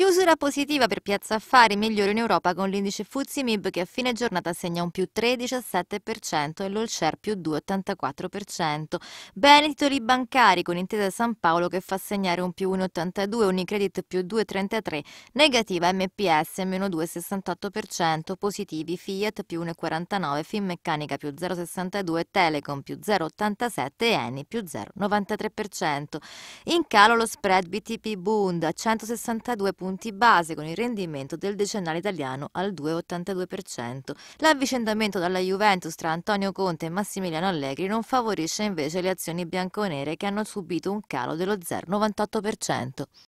Chiusura positiva per Piazza Affari, migliore in Europa con l'indice Fuzzi Mib che a fine giornata segna un più 3,17% e l'Olcer più 2,84%. Bene titoli bancari con Intesa San Paolo che fa segnare un più 1,82, Unicredit più 2,33, negativa MPS meno 2,68%, positivi Fiat più 1,49, Finmeccanica più 0,62, Telecom più 0,87 e Eni più 0,93%. In calo lo spread BTP Bund a 162,5% punti base con il rendimento del decennale italiano al 2,82%. L'avvicendamento dalla Juventus tra Antonio Conte e Massimiliano Allegri non favorisce invece le azioni bianconere che hanno subito un calo dello 0,98%.